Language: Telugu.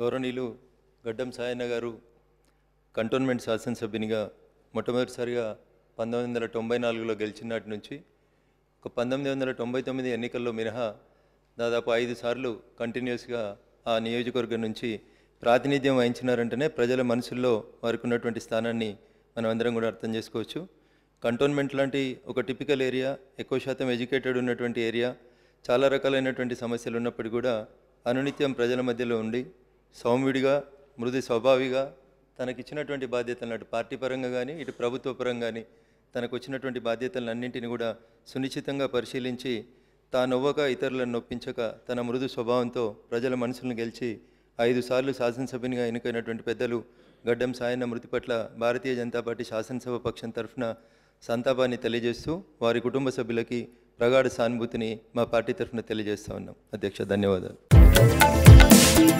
గౌరవనీయులు గడ్డం సాయన్న గారు కంటోన్మెంట్ శాసనసభ్యునిగా మొట్టమొదటిసారిగా పంతొమ్మిది వందల తొంభై నాలుగులో గెలిచిన నాటి నుంచి ఒక పంతొమ్మిది వందల తొంభై తొమ్మిది ఎన్నికల్లో మినహా దాదాపు ఐదు సార్లు కంటిన్యూస్గా ఆ నియోజకవర్గం నుంచి ప్రాతినిధ్యం వహించినారంటేనే ప్రజల మనసుల్లో వారికి ఉన్నటువంటి స్థానాన్ని మనం అందరం కూడా అర్థం చేసుకోవచ్చు కంటోన్మెంట్ లాంటి ఒక టిపికల్ ఏరియా ఎక్కువ శాతం ఎడ్యుకేటెడ్ ఉన్నటువంటి ఏరియా చాలా రకాలైనటువంటి సమస్యలు ఉన్నప్పటికీ కూడా అనునిత్యం ప్రజల మధ్యలో ఉండి సౌమ్యుడిగా మృదు స్వభావిగా తనకిచ్చినటువంటి బాధ్యతలను అటు పార్టీ పరంగా కానీ ఇటు ప్రభుత్వ పరంగా కానీ తనకు వచ్చినటువంటి బాధ్యతలన్నింటిని కూడా సునిశ్చితంగా పరిశీలించి తానవ్వక ఇతరులను నొప్పించక తన మృదు స్వభావంతో ప్రజల మనసులను గెలిచి ఐదు సార్లు శాసనసభ్యునిగా ఎన్నికైనటువంటి పెద్దలు గడ్డం సాయన్న మృతి పట్ల భారతీయ జనతా పార్టీ శాసనసభ పక్షం తరఫున సంతాపాన్ని తెలియజేస్తూ వారి కుటుంబ సభ్యులకి ప్రగాఢ సానుభూతిని మా పార్టీ తరఫున తెలియజేస్తూ ఉన్నాం అధ్యక్ష ధన్యవాదాలు